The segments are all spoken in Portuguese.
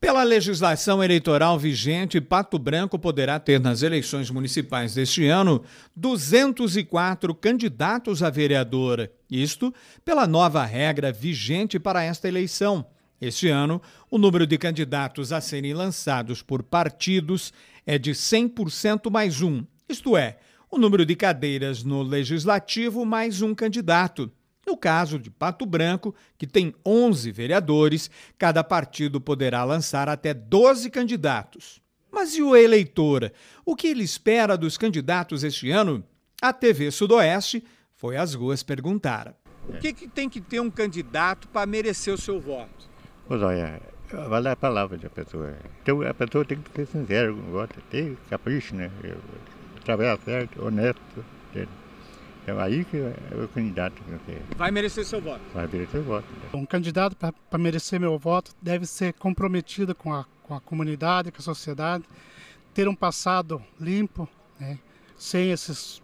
Pela legislação eleitoral vigente, Pato Branco poderá ter nas eleições municipais deste ano 204 candidatos a vereadora, isto pela nova regra vigente para esta eleição. Este ano, o número de candidatos a serem lançados por partidos é de 100% mais um, isto é, o número de cadeiras no legislativo mais um candidato. No caso de Pato Branco, que tem 11 vereadores, cada partido poderá lançar até 12 candidatos. Mas e o eleitor? O que ele espera dos candidatos este ano? A TV Sudoeste foi às ruas perguntar. O que, que tem que ter um candidato para merecer o seu voto? Pois olha, vale a palavra da pessoa. Então a pessoa tem que ser sincera com o voto, tem capricho, né? Trabalhar certo, honesto. Então aí que é o candidato né, que eu Vai merecer seu voto. Vai merecer o voto. Né. Um candidato para merecer meu voto deve ser comprometido com a, com a comunidade, com a sociedade, ter um passado limpo, né? sem esses,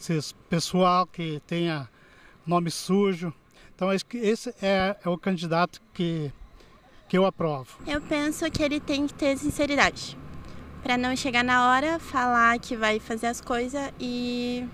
esses pessoal que tenha nome sujo. Então esse é, é o candidato que, que eu aprovo. Eu penso que ele tem que ter sinceridade para não chegar na hora, falar que vai fazer as coisas e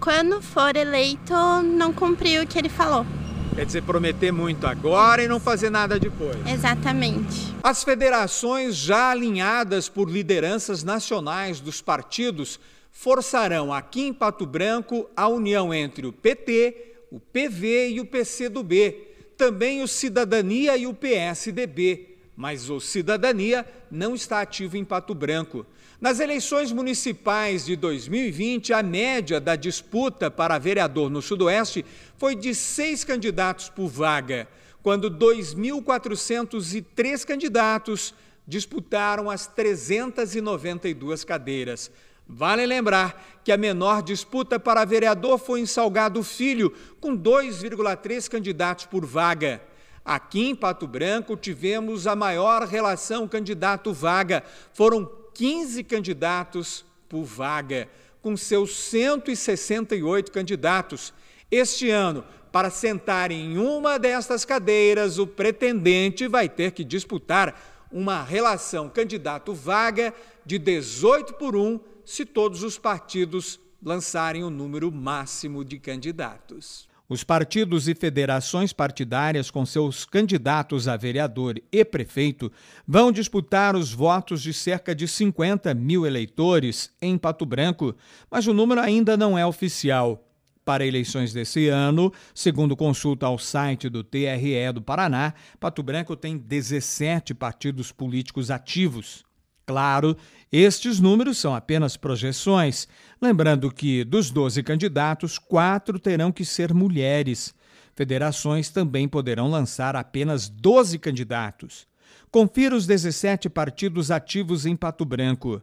quando for eleito, não cumprir o que ele falou. Quer dizer, prometer muito agora e não fazer nada depois. Exatamente. As federações já alinhadas por lideranças nacionais dos partidos forçarão aqui em Pato Branco a união entre o PT, o PV e o PCdoB, também o Cidadania e o PSDB mas o Cidadania não está ativo em Pato Branco. Nas eleições municipais de 2020, a média da disputa para vereador no Sudoeste foi de seis candidatos por vaga, quando 2.403 candidatos disputaram as 392 cadeiras. Vale lembrar que a menor disputa para vereador foi em Salgado Filho, com 2,3 candidatos por vaga. Aqui em Pato Branco tivemos a maior relação candidato-vaga. Foram 15 candidatos por vaga, com seus 168 candidatos. Este ano, para sentar em uma destas cadeiras, o pretendente vai ter que disputar uma relação candidato-vaga de 18 por 1, se todos os partidos lançarem o número máximo de candidatos. Os partidos e federações partidárias, com seus candidatos a vereador e prefeito, vão disputar os votos de cerca de 50 mil eleitores em Pato Branco, mas o número ainda não é oficial. Para eleições desse ano, segundo consulta ao site do TRE do Paraná, Pato Branco tem 17 partidos políticos ativos. Claro, estes números são apenas projeções, lembrando que dos 12 candidatos, quatro terão que ser mulheres. Federações também poderão lançar apenas 12 candidatos. Confira os 17 partidos ativos em Pato Branco.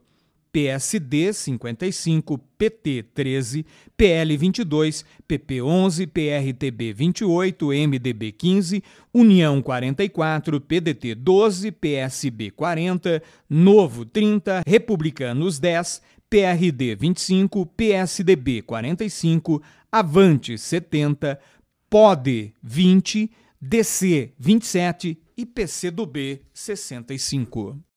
PSD 55, PT 13, PL 22, PP 11, PRTB 28, MDB 15, União 44, PDT 12, PSB 40, Novo 30, Republicanos 10, PRD 25, PSDB 45, Avante 70, PODE 20, DC 27 e PCdoB 65.